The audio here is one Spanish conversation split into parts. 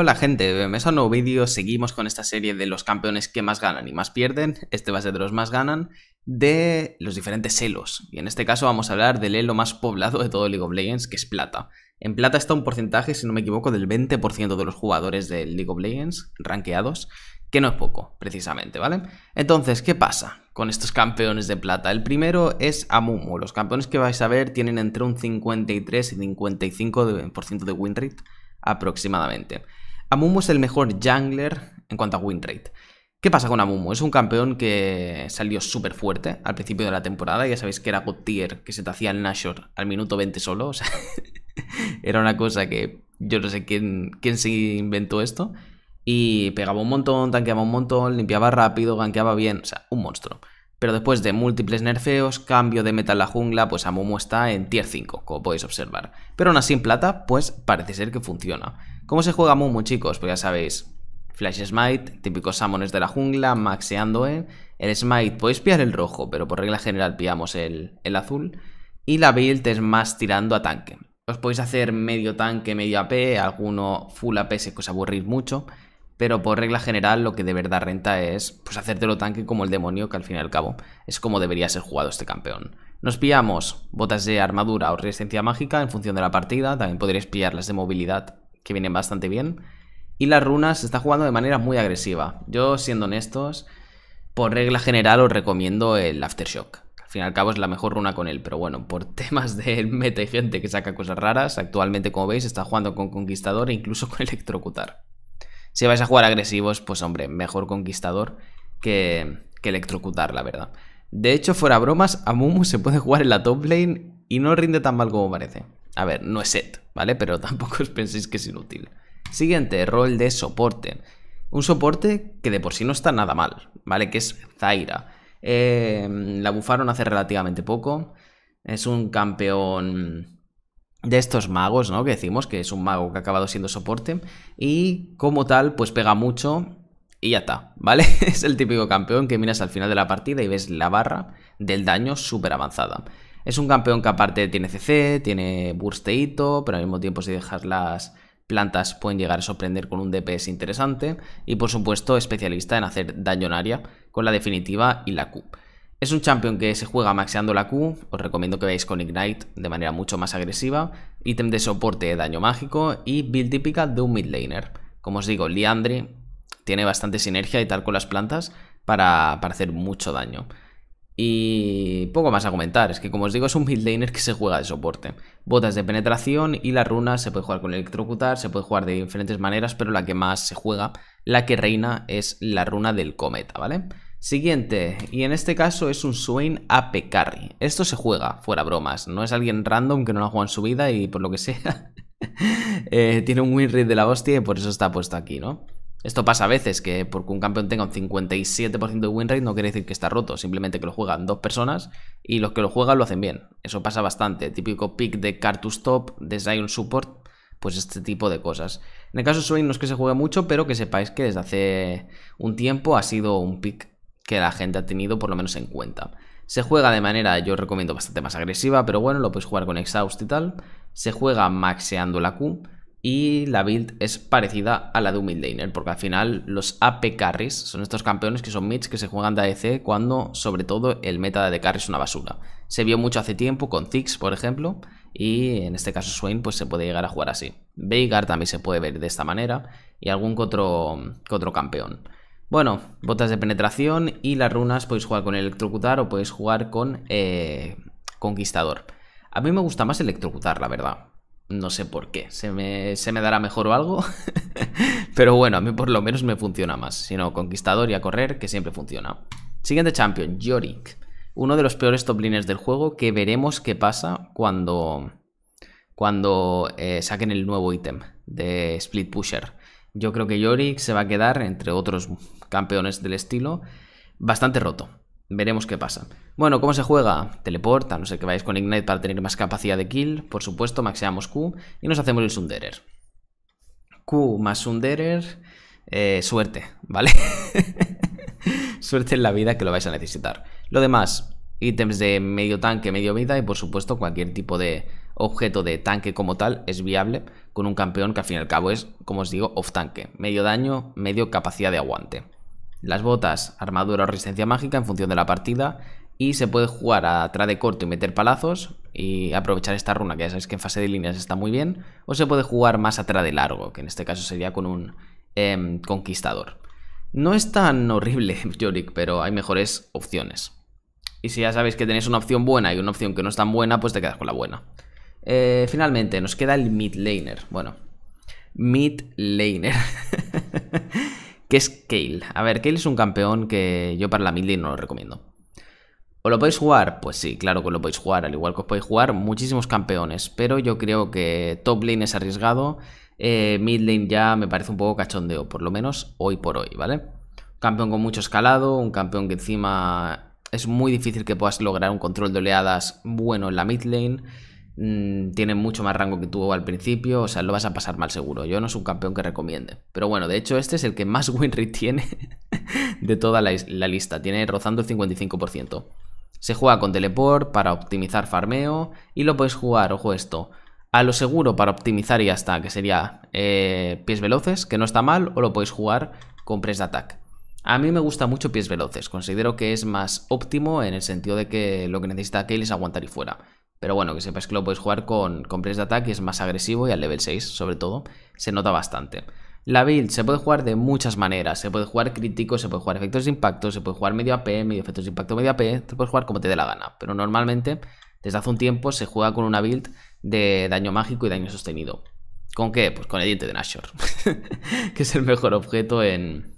Hola gente, en em, a nuevo vídeo, seguimos con esta serie de los campeones que más ganan y más pierden, este va a ser de los más ganan, de los diferentes elos, y en este caso vamos a hablar del elo más poblado de todo League of Legends, que es plata. En plata está un porcentaje, si no me equivoco, del 20% de los jugadores del League of Legends, rankeados, que no es poco, precisamente, ¿vale? Entonces, ¿qué pasa con estos campeones de plata? El primero es Amumu. Los campeones que vais a ver tienen entre un 53 y 55% de win rate aproximadamente. Amumu es el mejor jungler en cuanto a win rate. ¿Qué pasa con Amumu? Es un campeón que salió súper fuerte al principio de la temporada. Ya sabéis que era God Tier, que se te hacía el Nashor al minuto 20 solo. O sea, era una cosa que yo no sé quién, quién se inventó esto. Y pegaba un montón, tanqueaba un montón, limpiaba rápido, ganqueaba bien. O sea, un monstruo. Pero después de múltiples nerfeos, cambio de meta en la jungla, pues Amumu está en tier 5, como podéis observar. Pero aún así en plata, pues parece ser que funciona. ¿Cómo se juega Mumu, chicos? Pues ya sabéis, Flash Smite, típicos samones de la jungla, maxeando en. ¿eh? El Smite, podéis pillar el rojo, pero por regla general pillamos el, azul. Y la build es más tirando a tanque. Os podéis hacer medio tanque, medio AP, alguno full AP si os aburrís mucho. Pero por regla general lo que de verdad renta es pues hacértelo tanque como el demonio, que al fin y al cabo es como debería ser jugado este campeón. Nos pillamos botas de armadura o resistencia mágica en función de la partida, también podréis pillar las de movilidad que vienen bastante bien. Y las runas se está jugando de manera muy agresiva. Yo, siendo honestos, por regla general os recomiendo el Aftershock. Al fin y al cabo es la mejor runa con él, pero bueno, por temas de meta y gente que saca cosas raras, actualmente, como veis, está jugando con Conquistador e incluso con Electrocutar. Si vais a jugar agresivos, pues hombre, mejor Conquistador que, que Electrocutar, la verdad. De hecho, fuera bromas, a Mumu se puede jugar en la top lane y no rinde tan mal como parece. A ver, no es set, ¿vale? Pero tampoco os penséis que es inútil. Siguiente, rol de soporte. Un soporte que de por sí no está nada mal, ¿vale? Que es Zaira. Eh, la bufaron hace relativamente poco. Es un campeón de estos magos, ¿no? Que decimos que es un mago que ha acabado siendo soporte. Y como tal, pues pega mucho y ya está, ¿vale? es el típico campeón que miras al final de la partida y ves la barra del daño súper avanzada. Es un campeón que aparte tiene CC, tiene bursteito, pero al mismo tiempo si dejas las plantas pueden llegar a sorprender con un DPS interesante y por supuesto especialista en hacer daño en área con la definitiva y la Q. Es un champion que se juega maxeando la Q, os recomiendo que veáis con Ignite de manera mucho más agresiva, ítem de soporte de daño mágico y build típica de un mid laner. Como os digo, Liandry tiene bastante sinergia y tal con las plantas para, para hacer mucho daño. Y poco más a comentar, es que como os digo es un midlaner que se juega de soporte. Botas de penetración y la runa se puede jugar con electrocutar, se puede jugar de diferentes maneras, pero la que más se juega, la que reina es la runa del cometa, ¿vale? Siguiente, y en este caso es un Swain a Carry. Esto se juega, fuera bromas, no es alguien random que no la juega en su vida y por lo que sea, eh, tiene un win rate de la hostia y por eso está puesto aquí, ¿no? Esto pasa a veces, que porque un campeón tenga un 57% de win rate no quiere decir que está roto, simplemente que lo juegan dos personas y los que lo juegan lo hacen bien. Eso pasa bastante. Típico pick de car to de design Support, pues este tipo de cosas. En el caso de Swain no es que se juegue mucho, pero que sepáis que desde hace un tiempo ha sido un pick que la gente ha tenido por lo menos en cuenta. Se juega de manera, yo recomiendo, bastante más agresiva, pero bueno, lo podéis jugar con Exhaust y tal. Se juega maxeando la Q y la build es parecida a la de un midlaner, porque al final los AP carries son estos campeones que son mids que se juegan de ADC cuando sobre todo el meta de AD es una basura. Se vio mucho hace tiempo con Ziggs, por ejemplo, y en este caso Swain pues se puede llegar a jugar así. Veigar también se puede ver de esta manera y algún otro, otro campeón. Bueno, botas de penetración y las runas podéis jugar con electrocutar o podéis jugar con eh, conquistador. A mí me gusta más electrocutar, la verdad no sé por qué, se me, dará mejor o algo, pero bueno, a mí por lo menos me funciona más. Si no, conquistador y a correr, que siempre funciona. Siguiente champion, Yorick. Uno de los peores top del juego que veremos qué pasa cuando, cuando eh, saquen el nuevo ítem de Split Pusher. Yo creo que Yorick se va a quedar, entre otros campeones del estilo, bastante roto. Veremos qué pasa. Bueno, ¿cómo se juega? Teleporta, no sé que vais con Ignite para tener más capacidad de kill. Por supuesto, maxeamos Q y nos hacemos el Sunderer. Q más Sunderer. Eh, suerte, ¿vale? suerte en la vida que lo vais a necesitar. Lo demás, ítems de medio tanque, medio vida y por supuesto cualquier tipo de objeto de tanque como tal es viable con un campeón que al fin y al cabo es, como os digo, off tanque. Medio daño, medio capacidad de aguante. Las botas, armadura o resistencia mágica en función de la partida. Y se puede jugar a de corto y meter palazos y aprovechar esta runa, que ya sabéis que en fase de líneas está muy bien. O se puede jugar más a de largo, que en este caso sería con un em, conquistador. No es tan horrible Yorick, pero hay mejores opciones. Y si ya sabéis que tenéis una opción buena y una opción que no es tan buena, pues te quedas con la buena. Eh, finalmente, nos queda el mid laner. Bueno, mid laner. ¿Qué es Kale? A ver, Kale es un campeón que yo para la lane no lo recomiendo. O lo podéis jugar? Pues sí, claro que lo podéis jugar, al igual que os podéis jugar muchísimos campeones, pero yo creo que top lane es arriesgado, eh, mid lane ya me parece un poco cachondeo, por lo menos hoy por hoy, ¿vale? campeón con mucho escalado, un campeón que encima es muy difícil que puedas lograr un control de oleadas bueno en la mid lane, Mm, tiene mucho más rango que tuvo al principio, o sea, lo vas a pasar mal seguro. Yo no es un campeón que recomiende. Pero bueno, de hecho este es el que más win rate tiene de toda la, lista, tiene rozando el 55%. Se juega con teleport para optimizar farmeo y lo puedes jugar, ojo esto, a lo seguro para optimizar y hasta, que sería eh, pies veloces, que no está mal, o lo podéis jugar con press de attack. A mí me gusta mucho pies veloces, considero que es más óptimo en el sentido de que lo que necesita Kale es aguantar y fuera. Pero bueno, que sepas que lo puedes jugar con, con press de ataque, es más agresivo y al level 6 sobre todo, se nota bastante. La build se puede jugar de muchas maneras, se puede jugar crítico, se puede jugar efectos de impacto, se puede jugar medio AP, medio efectos de impacto, medio AP, te puedes jugar como te dé la gana, pero normalmente desde hace un tiempo se juega con una build de daño mágico y daño sostenido. ¿Con qué? Pues con el diente de Nashor, que es el mejor objeto en,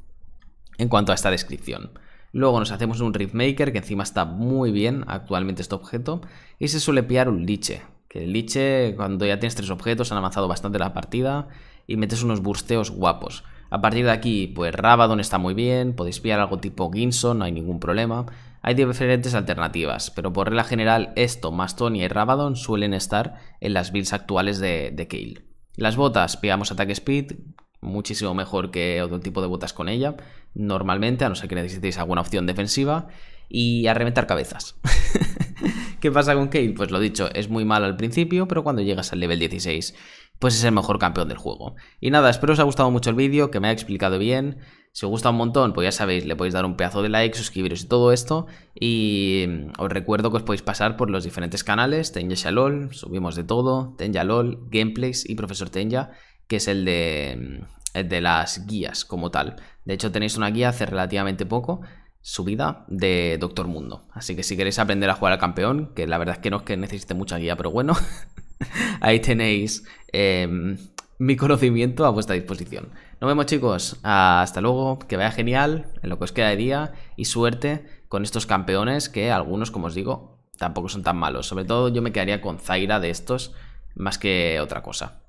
en cuanto a esta descripción. Luego nos hacemos un Riftmaker, que encima está muy bien actualmente este objeto. Y se suele pillar un Liche, que el Liche, cuando ya tienes tres objetos, han avanzado bastante la partida y metes unos bursteos guapos. A partir de aquí, pues Rabadon está muy bien, podéis pillar algo tipo Ginson, no hay ningún problema. Hay diferentes alternativas, pero por regla general esto, Mastonia y Rabadon suelen estar en las builds actuales de, de Kale. Las botas, pillamos ataque speed, muchísimo mejor que otro tipo de botas con ella, normalmente, a no ser que necesitéis alguna opción defensiva, y a reventar cabezas. ¿Qué pasa con Kane? Pues lo dicho, es muy malo al principio, pero cuando llegas al nivel 16, pues es el mejor campeón del juego. Y nada, espero os haya gustado mucho el vídeo, que me haya explicado bien. Si os gusta un montón, pues ya sabéis, le podéis dar un pedazo de like, suscribiros y todo esto. Y mm, os recuerdo que os podéis pasar por los diferentes canales, Tenja Shalol, subimos de todo, Tenja LOL, gameplays y Profesor Tenja que es mm, el de, las guías como tal. De hecho, tenéis una guía hace relativamente poco, subida, de Doctor Mundo. Así que si queréis aprender a jugar al campeón, que la verdad es que no es que necesite mucha guía, pero bueno, ahí tenéis em, mi conocimiento a vuestra disposición. Nos vemos chicos, hasta luego, que vaya genial en lo que os queda de día y suerte con estos campeones que algunos, como os digo, tampoco son tan malos. Sobre todo yo me quedaría con Zaira de estos más que otra cosa.